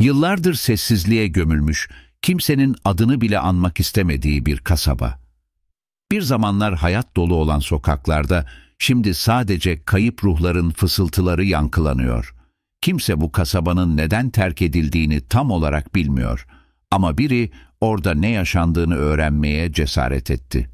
Yıllardır sessizliğe gömülmüş, kimsenin adını bile anmak istemediği bir kasaba. Bir zamanlar hayat dolu olan sokaklarda şimdi sadece kayıp ruhların fısıltıları yankılanıyor. Kimse bu kasabanın neden terk edildiğini tam olarak bilmiyor. Ama biri orada ne yaşandığını öğrenmeye cesaret etti.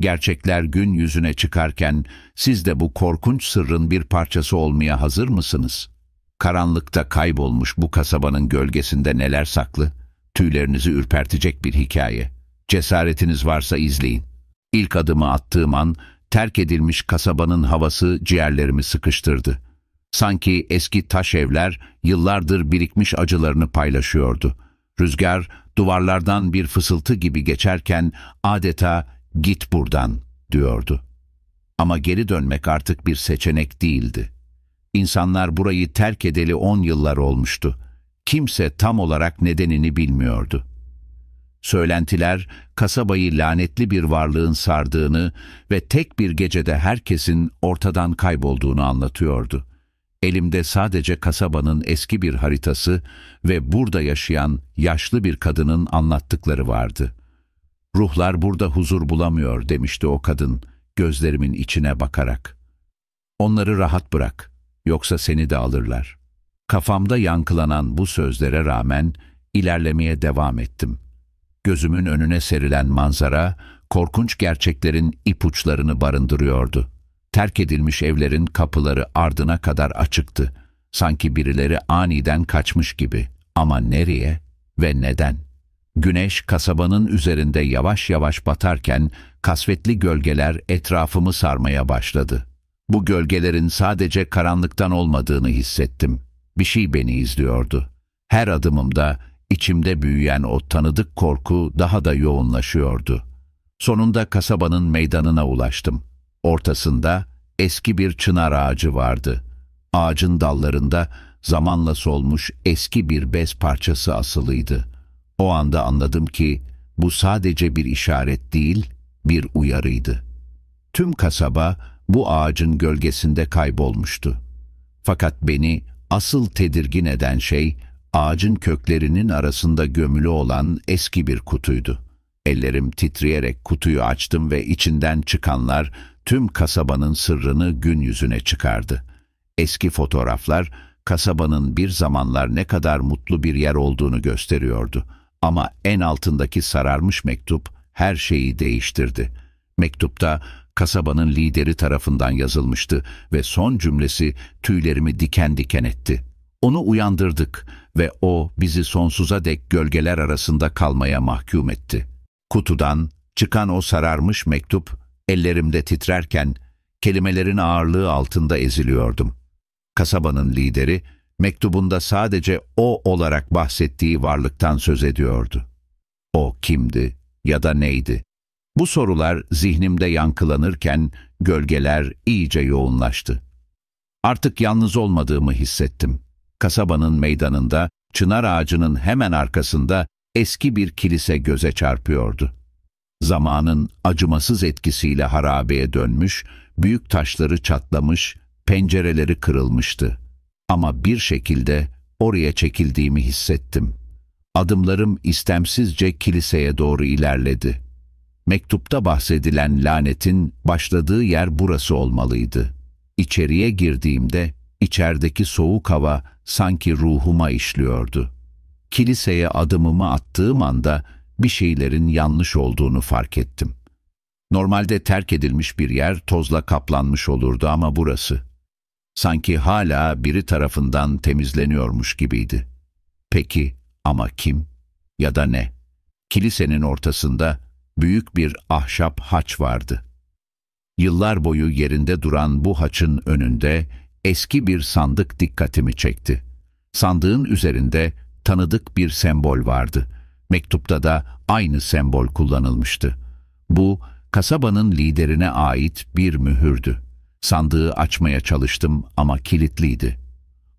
Gerçekler gün yüzüne çıkarken siz de bu korkunç sırrın bir parçası olmaya hazır mısınız?'' Karanlıkta kaybolmuş bu kasabanın gölgesinde neler saklı? Tüylerinizi ürpertecek bir hikaye. Cesaretiniz varsa izleyin. İlk adımı attığım an terk edilmiş kasabanın havası ciğerlerimi sıkıştırdı. Sanki eski taş evler yıllardır birikmiş acılarını paylaşıyordu. Rüzgar duvarlardan bir fısıltı gibi geçerken adeta git buradan diyordu. Ama geri dönmek artık bir seçenek değildi. İnsanlar burayı terk edeli on yıllar olmuştu. Kimse tam olarak nedenini bilmiyordu. Söylentiler, kasabayı lanetli bir varlığın sardığını ve tek bir gecede herkesin ortadan kaybolduğunu anlatıyordu. Elimde sadece kasabanın eski bir haritası ve burada yaşayan yaşlı bir kadının anlattıkları vardı. Ruhlar burada huzur bulamıyor demişti o kadın gözlerimin içine bakarak. Onları rahat bırak.'' yoksa seni de alırlar. Kafamda yankılanan bu sözlere rağmen ilerlemeye devam ettim. Gözümün önüne serilen manzara, korkunç gerçeklerin ipuçlarını barındırıyordu. Terk edilmiş evlerin kapıları ardına kadar açıktı. Sanki birileri aniden kaçmış gibi. Ama nereye ve neden? Güneş kasabanın üzerinde yavaş yavaş batarken kasvetli gölgeler etrafımı sarmaya başladı.'' Bu gölgelerin sadece karanlıktan olmadığını hissettim. Bir şey beni izliyordu. Her adımımda içimde büyüyen o tanıdık korku daha da yoğunlaşıyordu. Sonunda kasabanın meydanına ulaştım. Ortasında eski bir çınar ağacı vardı. Ağacın dallarında zamanla solmuş eski bir bez parçası asılıydı. O anda anladım ki bu sadece bir işaret değil, bir uyarıydı. Tüm kasaba bu ağacın gölgesinde kaybolmuştu. Fakat beni asıl tedirgin eden şey ağacın köklerinin arasında gömülü olan eski bir kutuydu. Ellerim titreyerek kutuyu açtım ve içinden çıkanlar tüm kasabanın sırrını gün yüzüne çıkardı. Eski fotoğraflar kasabanın bir zamanlar ne kadar mutlu bir yer olduğunu gösteriyordu. Ama en altındaki sararmış mektup her şeyi değiştirdi. Mektupta kasabanın lideri tarafından yazılmıştı ve son cümlesi tüylerimi diken diken etti. Onu uyandırdık ve o bizi sonsuza dek gölgeler arasında kalmaya mahkum etti. Kutudan çıkan o sararmış mektup ellerimde titrerken kelimelerin ağırlığı altında eziliyordum. Kasabanın lideri mektubunda sadece o olarak bahsettiği varlıktan söz ediyordu. O kimdi ya da neydi? Bu sorular zihnimde yankılanırken gölgeler iyice yoğunlaştı. Artık yalnız olmadığımı hissettim. Kasabanın meydanında, çınar ağacının hemen arkasında eski bir kilise göze çarpıyordu. Zamanın acımasız etkisiyle harabeye dönmüş, büyük taşları çatlamış, pencereleri kırılmıştı. Ama bir şekilde oraya çekildiğimi hissettim. Adımlarım istemsizce kiliseye doğru ilerledi. Mektupta bahsedilen lanetin başladığı yer burası olmalıydı. İçeriye girdiğimde içerideki soğuk hava sanki ruhuma işliyordu. Kiliseye adımımı attığım anda bir şeylerin yanlış olduğunu fark ettim. Normalde terk edilmiş bir yer tozla kaplanmış olurdu ama burası. Sanki hala biri tarafından temizleniyormuş gibiydi. Peki ama kim ya da ne? Kilisenin ortasında büyük bir ahşap haç vardı. Yıllar boyu yerinde duran bu haçın önünde eski bir sandık dikkatimi çekti. Sandığın üzerinde tanıdık bir sembol vardı. Mektupta da aynı sembol kullanılmıştı. Bu, kasabanın liderine ait bir mühürdü. Sandığı açmaya çalıştım ama kilitliydi.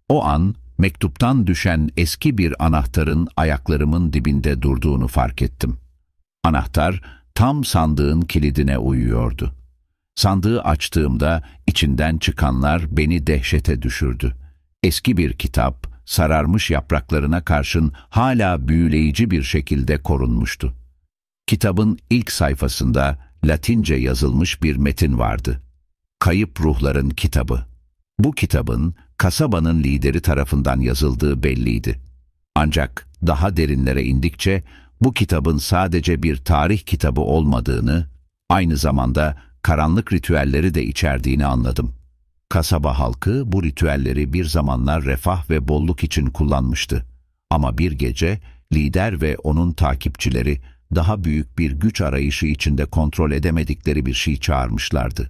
O an mektuptan düşen eski bir anahtarın ayaklarımın dibinde durduğunu fark ettim. Anahtar tam sandığın kilidine uyuyordu. Sandığı açtığımda içinden çıkanlar beni dehşete düşürdü. Eski bir kitap, sararmış yapraklarına karşın hala büyüleyici bir şekilde korunmuştu. Kitabın ilk sayfasında Latince yazılmış bir metin vardı. Kayıp Ruhların Kitabı. Bu kitabın kasabanın lideri tarafından yazıldığı belliydi. Ancak daha derinlere indikçe bu kitabın sadece bir tarih kitabı olmadığını, aynı zamanda karanlık ritüelleri de içerdiğini anladım. Kasaba halkı bu ritüelleri bir zamanlar refah ve bolluk için kullanmıştı. Ama bir gece lider ve onun takipçileri daha büyük bir güç arayışı içinde kontrol edemedikleri bir şey çağırmışlardı.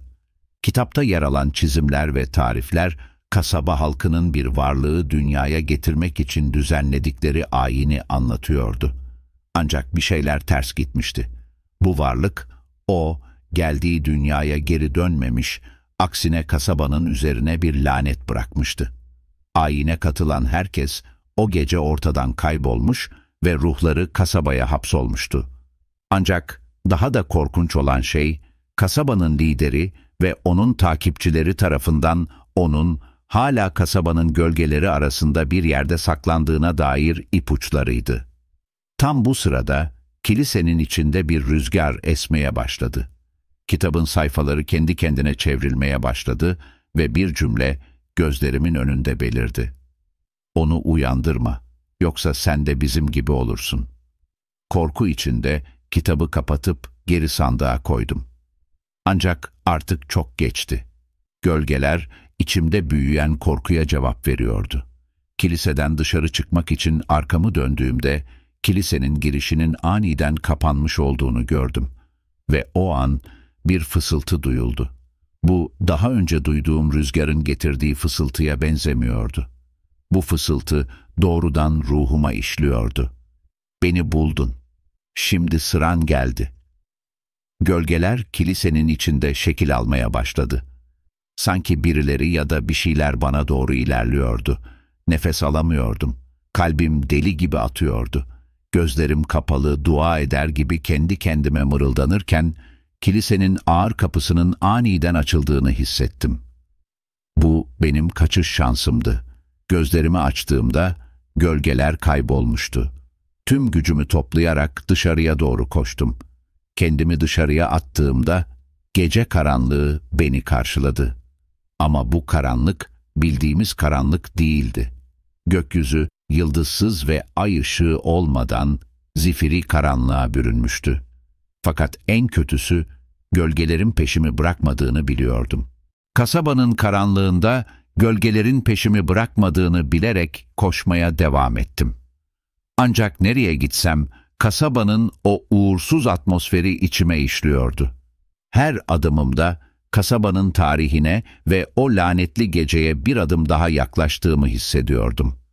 Kitapta yer alan çizimler ve tarifler, kasaba halkının bir varlığı dünyaya getirmek için düzenledikleri ayini anlatıyordu. Ancak bir şeyler ters gitmişti. Bu varlık, o geldiği dünyaya geri dönmemiş, aksine kasabanın üzerine bir lanet bırakmıştı. Ayine katılan herkes o gece ortadan kaybolmuş ve ruhları kasabaya hapsolmuştu. Ancak daha da korkunç olan şey, kasabanın lideri ve onun takipçileri tarafından onun hala kasabanın gölgeleri arasında bir yerde saklandığına dair ipuçlarıydı. Tam bu sırada kilisenin içinde bir rüzgar esmeye başladı. Kitabın sayfaları kendi kendine çevrilmeye başladı ve bir cümle gözlerimin önünde belirdi. Onu uyandırma, yoksa sen de bizim gibi olursun. Korku içinde kitabı kapatıp geri sandığa koydum. Ancak artık çok geçti. Gölgeler içimde büyüyen korkuya cevap veriyordu. Kiliseden dışarı çıkmak için arkamı döndüğümde kilisenin girişinin aniden kapanmış olduğunu gördüm ve o an bir fısıltı duyuldu. Bu daha önce duyduğum rüzgarın getirdiği fısıltıya benzemiyordu. Bu fısıltı doğrudan ruhuma işliyordu. Beni buldun. Şimdi sıran geldi. Gölgeler kilisenin içinde şekil almaya başladı. Sanki birileri ya da bir şeyler bana doğru ilerliyordu. Nefes alamıyordum. Kalbim deli gibi atıyordu gözlerim kapalı dua eder gibi kendi kendime mırıldanırken, kilisenin ağır kapısının aniden açıldığını hissettim. Bu benim kaçış şansımdı. Gözlerimi açtığımda gölgeler kaybolmuştu. Tüm gücümü toplayarak dışarıya doğru koştum. Kendimi dışarıya attığımda gece karanlığı beni karşıladı. Ama bu karanlık bildiğimiz karanlık değildi. Gökyüzü yıldızsız ve ay ışığı olmadan zifiri karanlığa bürünmüştü. Fakat en kötüsü gölgelerin peşimi bırakmadığını biliyordum. Kasabanın karanlığında gölgelerin peşimi bırakmadığını bilerek koşmaya devam ettim. Ancak nereye gitsem kasabanın o uğursuz atmosferi içime işliyordu. Her adımımda kasabanın tarihine ve o lanetli geceye bir adım daha yaklaştığımı hissediyordum.''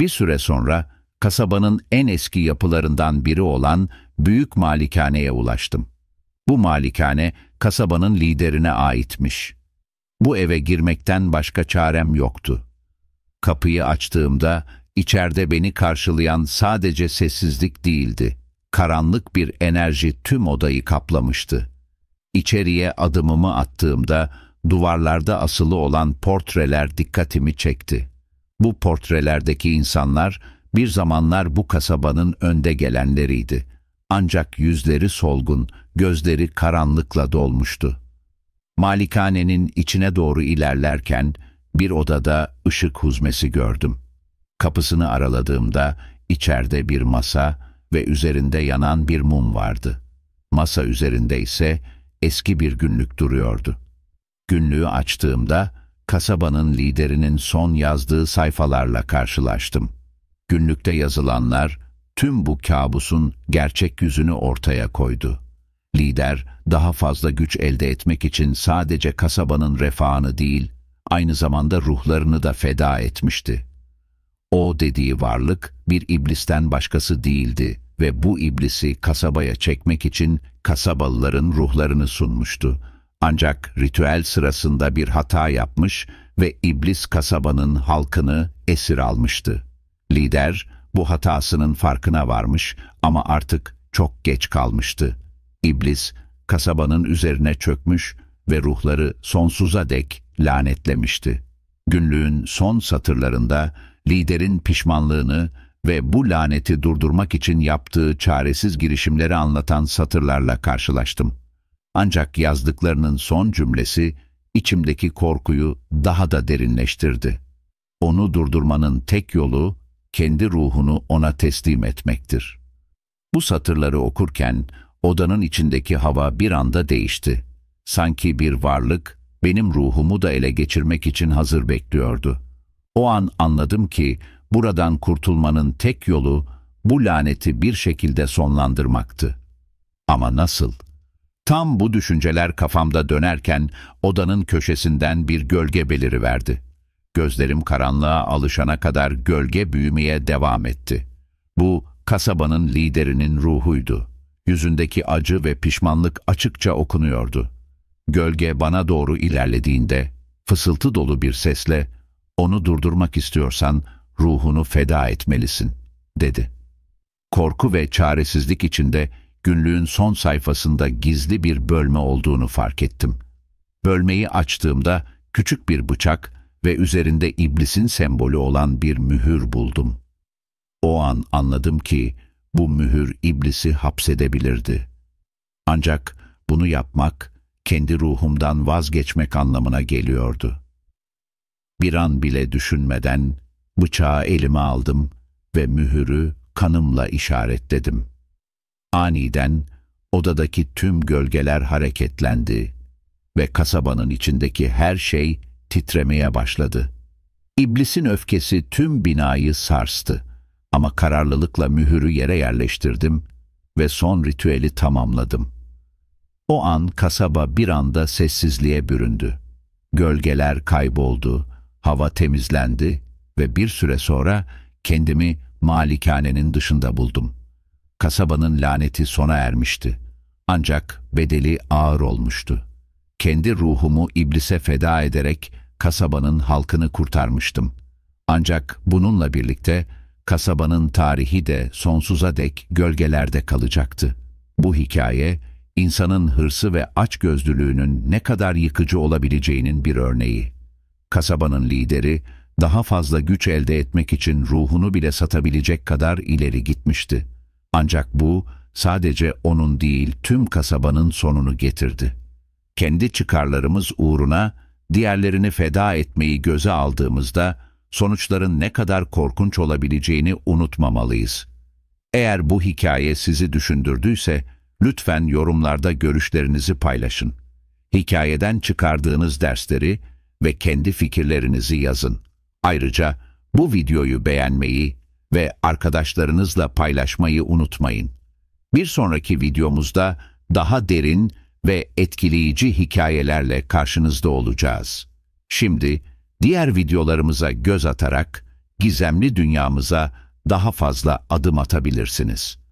Bir süre sonra kasabanın en eski yapılarından biri olan büyük malikaneye ulaştım. Bu malikane kasabanın liderine aitmiş. Bu eve girmekten başka çarem yoktu. Kapıyı açtığımda içeride beni karşılayan sadece sessizlik değildi. Karanlık bir enerji tüm odayı kaplamıştı. İçeriye adımımı attığımda duvarlarda asılı olan portreler dikkatimi çekti. Bu portrelerdeki insanlar bir zamanlar bu kasabanın önde gelenleriydi. Ancak yüzleri solgun, gözleri karanlıkla dolmuştu. Malikanenin içine doğru ilerlerken bir odada ışık huzmesi gördüm. Kapısını araladığımda içeride bir masa ve üzerinde yanan bir mum vardı. Masa üzerinde ise eski bir günlük duruyordu. Günlüğü açtığımda kasabanın liderinin son yazdığı sayfalarla karşılaştım. Günlükte yazılanlar tüm bu kabusun gerçek yüzünü ortaya koydu. Lider daha fazla güç elde etmek için sadece kasabanın refahını değil, aynı zamanda ruhlarını da feda etmişti. O dediği varlık bir iblisten başkası değildi ve bu iblisi kasabaya çekmek için kasabalıların ruhlarını sunmuştu. Ancak ritüel sırasında bir hata yapmış ve iblis kasabanın halkını esir almıştı. Lider bu hatasının farkına varmış ama artık çok geç kalmıştı. İblis kasabanın üzerine çökmüş ve ruhları sonsuza dek lanetlemişti. Günlüğün son satırlarında liderin pişmanlığını ve bu laneti durdurmak için yaptığı çaresiz girişimleri anlatan satırlarla karşılaştım. Ancak yazdıklarının son cümlesi içimdeki korkuyu daha da derinleştirdi. Onu durdurmanın tek yolu kendi ruhunu ona teslim etmektir. Bu satırları okurken odanın içindeki hava bir anda değişti. Sanki bir varlık benim ruhumu da ele geçirmek için hazır bekliyordu. O an anladım ki buradan kurtulmanın tek yolu bu laneti bir şekilde sonlandırmaktı. Ama nasıl? Tam bu düşünceler kafamda dönerken odanın köşesinden bir gölge beliriverdi. Gözlerim karanlığa alışana kadar gölge büyümeye devam etti. Bu kasabanın liderinin ruhuydu. Yüzündeki acı ve pişmanlık açıkça okunuyordu. Gölge bana doğru ilerlediğinde fısıltı dolu bir sesle ''Onu durdurmak istiyorsan ruhunu feda etmelisin.'' dedi. Korku ve çaresizlik içinde günlüğün son sayfasında gizli bir bölme olduğunu fark ettim. Bölmeyi açtığımda küçük bir bıçak ve üzerinde iblisin sembolü olan bir mühür buldum. O an anladım ki bu mühür iblisi hapsedebilirdi. Ancak bunu yapmak kendi ruhumdan vazgeçmek anlamına geliyordu. Bir an bile düşünmeden bıçağı elime aldım ve mühürü kanımla işaretledim.'' Aniden odadaki tüm gölgeler hareketlendi ve kasabanın içindeki her şey titremeye başladı. İblisin öfkesi tüm binayı sarstı ama kararlılıkla mühürü yere yerleştirdim ve son ritüeli tamamladım. O an kasaba bir anda sessizliğe büründü. Gölgeler kayboldu, hava temizlendi ve bir süre sonra kendimi malikanenin dışında buldum. Kasabanın laneti sona ermişti. Ancak bedeli ağır olmuştu. Kendi ruhumu iblise feda ederek kasabanın halkını kurtarmıştım. Ancak bununla birlikte kasabanın tarihi de sonsuza dek gölgelerde kalacaktı. Bu hikaye, insanın hırsı ve açgözlülüğünün ne kadar yıkıcı olabileceğinin bir örneği. Kasabanın lideri, daha fazla güç elde etmek için ruhunu bile satabilecek kadar ileri gitmişti. Ancak bu sadece onun değil tüm kasabanın sonunu getirdi. Kendi çıkarlarımız uğruna diğerlerini feda etmeyi göze aldığımızda sonuçların ne kadar korkunç olabileceğini unutmamalıyız. Eğer bu hikaye sizi düşündürdüyse lütfen yorumlarda görüşlerinizi paylaşın. Hikayeden çıkardığınız dersleri ve kendi fikirlerinizi yazın. Ayrıca bu videoyu beğenmeyi, ve arkadaşlarınızla paylaşmayı unutmayın. Bir sonraki videomuzda daha derin ve etkileyici hikayelerle karşınızda olacağız. Şimdi diğer videolarımıza göz atarak gizemli dünyamıza daha fazla adım atabilirsiniz.